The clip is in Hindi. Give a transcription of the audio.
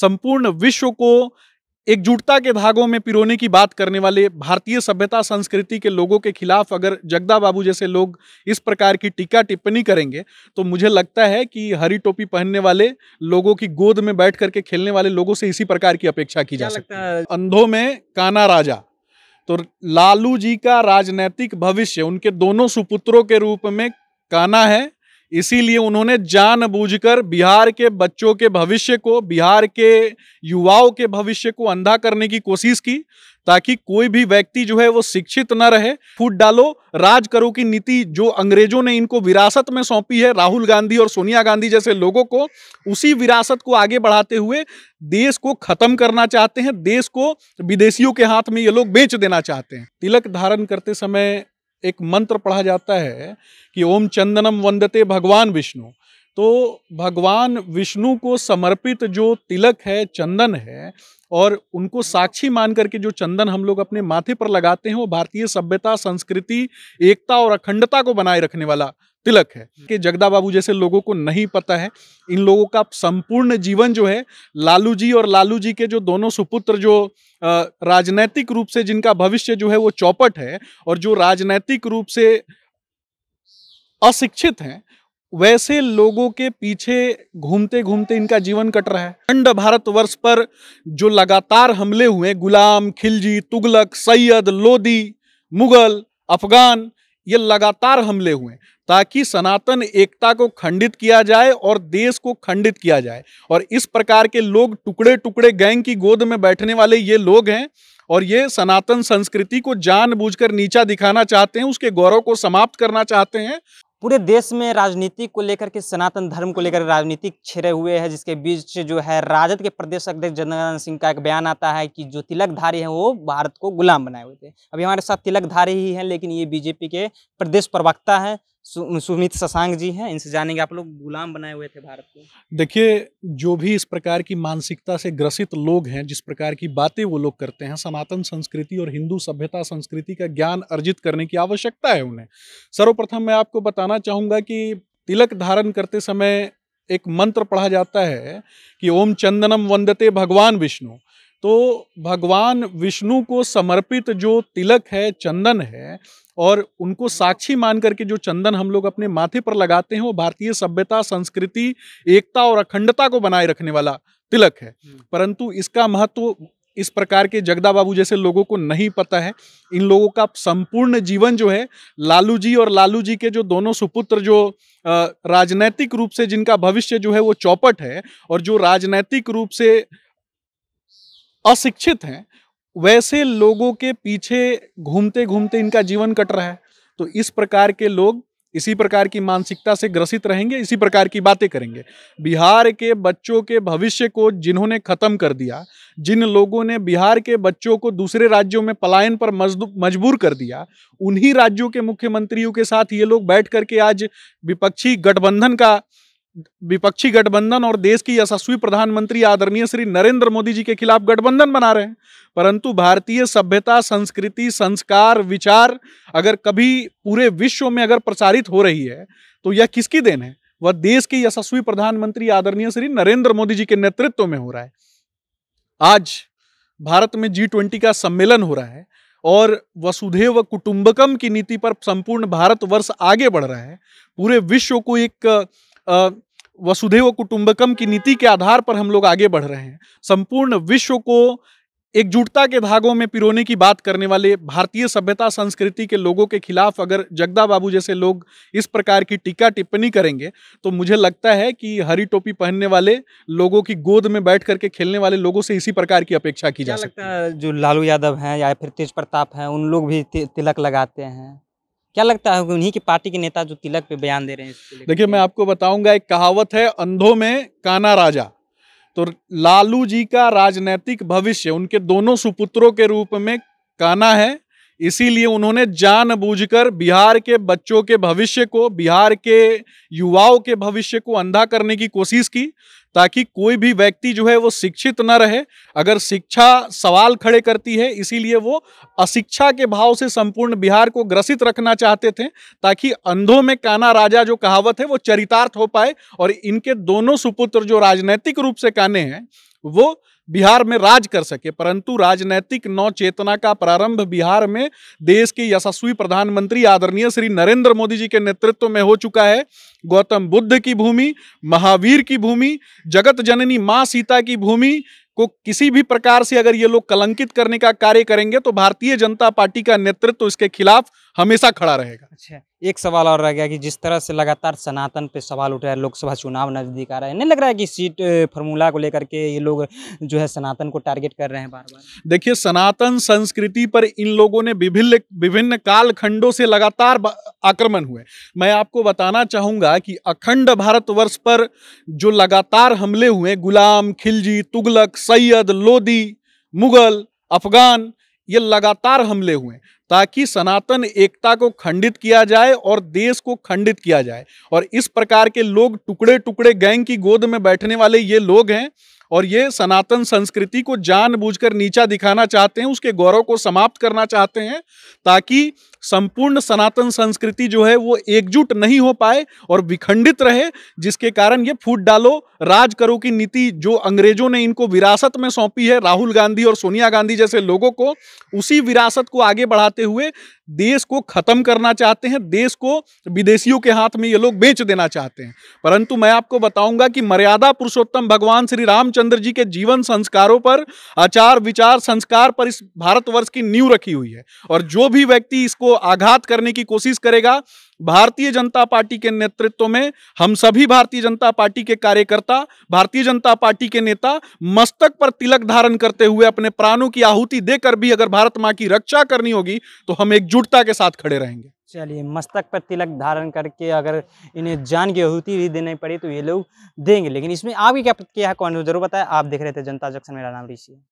संपूर्ण विश्व को एकजुटता के धागों में पिरोने की बात करने वाले भारतीय सभ्यता संस्कृति के लोगों के खिलाफ अगर जगदा बाबू जैसे लोग इस प्रकार की टीका टिप्पणी करेंगे तो मुझे लगता है कि हरी टोपी पहनने वाले लोगों की गोद में बैठ करके खेलने वाले लोगों से इसी प्रकार की अपेक्षा की जा सकती है अंधों में काना राजा तो लालू जी का राजनैतिक भविष्य उनके दोनों सुपुत्रों के रूप में काना है इसीलिए उन्होंने जानबूझकर बिहार के बच्चों के भविष्य को बिहार के युवाओं के भविष्य को अंधा करने की कोशिश की ताकि कोई भी व्यक्ति जो है वो शिक्षित न रहे फूट डालो राज करो की नीति जो अंग्रेजों ने इनको विरासत में सौंपी है राहुल गांधी और सोनिया गांधी जैसे लोगों को उसी विरासत को आगे बढ़ाते हुए देश को खत्म करना चाहते हैं देश को विदेशियों के हाथ में ये लोग बेच देना चाहते हैं तिलक धारण करते समय एक मंत्र पढ़ा जाता है कि ओम चंदनम वंदते भगवान विष्णु तो भगवान विष्णु को समर्पित जो तिलक है चंदन है और उनको साक्षी मान करके जो चंदन हम लोग अपने माथे पर लगाते हैं वो भारतीय सभ्यता संस्कृति एकता और अखंडता को बनाए रखने वाला तिलक है कि जगदा बाबू जैसे लोगों को नहीं पता है इन लोगों का संपूर्ण जीवन जो है लालू जी और लालू जी के जो दोनों सुपुत्र जो राजनैतिक रूप से जिनका भविष्य जो है वो चौपट है और जो राजनैतिक रूप से अशिक्षित हैं वैसे लोगों के पीछे घूमते घूमते इनका जीवन कट रहा है अखंड वर्ष पर जो लगातार हमले हुए गुलाम खिलजी तुगलक सैयद लोदी मुगल अफगान ये लगातार हमले हुए ताकि सनातन एकता को खंडित किया जाए और देश को खंडित किया जाए और इस प्रकार के लोग टुकड़े टुकड़े गैंग की गोद में बैठने वाले ये लोग हैं और ये सनातन संस्कृति को जानबूझकर नीचा दिखाना चाहते हैं उसके गौरव को समाप्त करना चाहते हैं पूरे देश में राजनीति को लेकर के सनातन धर्म को लेकर राजनीति छिड़े हुए है जिसके बीच जो है राजद के प्रदेश अध्यक्ष जनरल सिंह का एक बयान आता है कि जो तिलकधारी हैं वो भारत को गुलाम बनाए हुए थे अभी हमारे साथ तिलकधारी ही हैं लेकिन ये बीजेपी के प्रदेश प्रवक्ता हैं सु, सुमित ससांग जी हैं इनसे जानेंगे आप लोग गुलाम बनाए हुए थे भारत को देखिए जो भी इस प्रकार की मानसिकता से ग्रसित लोग हैं जिस प्रकार की बातें वो लोग करते हैं सनातन संस्कृति और हिंदू सभ्यता संस्कृति का ज्ञान अर्जित करने की आवश्यकता है उन्हें सर्वप्रथम मैं आपको बताना चाहूँगा कि तिलक धारण करते समय एक मंत्र पढ़ा जाता है कि ओम चंदनम वंदते भगवान विष्णु तो भगवान विष्णु को समर्पित जो तिलक है चंदन है और उनको साक्षी मान करके जो चंदन हम लोग अपने माथे पर लगाते हैं वो भारतीय सभ्यता संस्कृति एकता और अखंडता को बनाए रखने वाला तिलक है हम्म। परंतु इसका महत्व इस प्रकार के जगदा बाबू जैसे लोगों को नहीं पता है इन लोगों का संपूर्ण जीवन जो है लालू जी और लालू जी के जो दोनों सुपुत्र जो राजनैतिक रूप से जिनका भविष्य जो है वो चौपट है और जो राजनैतिक रूप से अशिक्षित हैं वैसे लोगों के पीछे घूमते घूमते इनका जीवन कट रहा है तो इस प्रकार के लोग इसी प्रकार की मानसिकता से ग्रसित रहेंगे इसी प्रकार की बातें करेंगे बिहार के बच्चों के भविष्य को जिन्होंने ख़त्म कर दिया जिन लोगों ने बिहार के बच्चों को दूसरे राज्यों में पलायन पर मजबूर कर दिया उन्हीं राज्यों के मुख्यमंत्रियों के साथ ये लोग बैठ करके आज विपक्षी गठबंधन का विपक्षी गठबंधन और देश की यशस्वी प्रधानमंत्री आदरणीय श्री नरेंद्र मोदी जी के खिलाफ गठबंधन बना रहे हैं परंतु भारतीय सभ्यता संस्कृति संस्कार विचार अगर कभी पूरे विश्व में अगर प्रसारित हो रही है तो यह किसकी देन है वह देश के यशस्वी प्रधानमंत्री आदरणीय श्री नरेंद्र मोदी जी के नेतृत्व में हो रहा है आज भारत में जी ट्वेंटी का सम्मेलन हो रहा है और वसुधेव कुटुंबकम की नीति पर संपूर्ण भारतवर्ष आगे बढ़ रहा है पूरे विश्व को एक वसुधैव कुटुंबकम की नीति के आधार पर हम लोग आगे बढ़ रहे हैं संपूर्ण विश्व को एकजुटता के धागों में पिरोने की बात करने वाले भारतीय सभ्यता संस्कृति के लोगों के खिलाफ अगर जगदा बाबू जैसे लोग इस प्रकार की टीका टिप्पणी करेंगे तो मुझे लगता है कि हरी टोपी पहनने वाले लोगों की गोद में बैठ करके खेलने वाले लोगों से इसी प्रकार की अपेक्षा की जा सकती है जो लालू यादव हैं या फिर तेज प्रताप हैं उन लोग भी तिलक लगाते हैं क्या लगता है उन्हीं की पार्टी के नेता जो तिलक पे बयान दे रहे हैं देखिए मैं आपको बताऊंगा एक कहावत है अंधों में काना राजा तो लालू जी का राजनैतिक भविष्य उनके दोनों सुपुत्रों के रूप में काना है इसीलिए उन्होंने जानबूझकर बिहार के बच्चों के भविष्य को बिहार के युवाओं के भविष्य को अंधा करने की कोशिश की ताकि कोई भी व्यक्ति जो है वो शिक्षित न रहे अगर शिक्षा सवाल खड़े करती है इसीलिए वो अशिक्षा के भाव से संपूर्ण बिहार को ग्रसित रखना चाहते थे ताकि अंधों में काना राजा जो कहावत है वो चरितार्थ हो पाए और इनके दोनों सुपुत्र जो राजनैतिक रूप से काने हैं वो बिहार में राज कर सके परंतु राजनैतिक नौ चेतना का प्रारंभ बिहार में देश के यशस्वी प्रधानमंत्री आदरणीय श्री नरेंद्र मोदी जी के नेतृत्व में हो चुका है गौतम बुद्ध की भूमि महावीर की भूमि जगत जननी माँ सीता की भूमि को किसी भी प्रकार से अगर ये लोग कलंकित करने का कार्य करेंगे तो भारतीय जनता पार्टी का नेतृत्व इसके खिलाफ हमेशा खड़ा रहेगा अच्छा एक सवाल और रह गया कि जिस तरह से लगातार सनातन पे सवाल उठ रहा है लोकसभा चुनाव नजदीक आ रहा है नहीं लग रहा है कि सीट फार्मूला को लेकर के ये लोग जो है सनातन को टारगेट कर रहे हैं बार बार देखिए सनातन संस्कृति पर इन लोगों ने विभिन्न विभिन्न कालखंडों से लगातार आक्रमण हुए मैं आपको बताना चाहूँगा कि अखंड भारतवर्ष पर जो लगातार हमले हुए गुलाम खिलजी तुगलक सैयद लोदी मुगल अफगान ये लगातार हमले हुए ताकि सनातन एकता को खंडित किया जाए और देश को खंडित किया जाए और इस प्रकार के लोग टुकड़े टुकड़े गैंग की गोद में बैठने वाले ये लोग हैं और ये सनातन संस्कृति को जानबूझकर नीचा दिखाना चाहते हैं उसके गौरव को समाप्त करना चाहते हैं ताकि संपूर्ण सनातन संस्कृति जो है वो एकजुट नहीं हो पाए और विखंडित रहे जिसके कारण ये फूट डालो राज करो की नीति जो अंग्रेजों ने इनको विरासत में सौंपी है राहुल गांधी और सोनिया गांधी जैसे लोगों को उसी विरासत को आगे बढ़ाते हुए देश को खत्म करना चाहते हैं देश को विदेशियों के हाथ में ये लोग बेच देना चाहते हैं परंतु मैं आपको बताऊंगा कि मर्यादा पुरुषोत्तम भगवान श्री रामचंद्र चंद्र जी के जीवन संस्कारों पर आचार विचार संस्कार पर इस भारतवर्ष की नींव रखी हुई है और जो भी व्यक्ति इसको आघात करने की कोशिश करेगा भारतीय जनता पार्टी के नेतृत्व में हम सभी भारतीय जनता पार्टी के कार्यकर्ता भारतीय जनता पार्टी के नेता मस्तक पर तिलक धारण करते हुए अपने प्राणों की आहुति देकर भी अगर भारत माँ की रक्षा करनी होगी तो हम एकजुटता के साथ खड़े रहेंगे चलिए मस्तक पर तिलक धारण करके अगर इन्हें जान की आहुति भी देनी पड़ी तो ये लोग देंगे लेकिन इसमें आपकी क्या प्रतिक्रिया है कौन जरूर बताया आप देख रहे थे जनता जंक्शन मेरा नाम ऋषि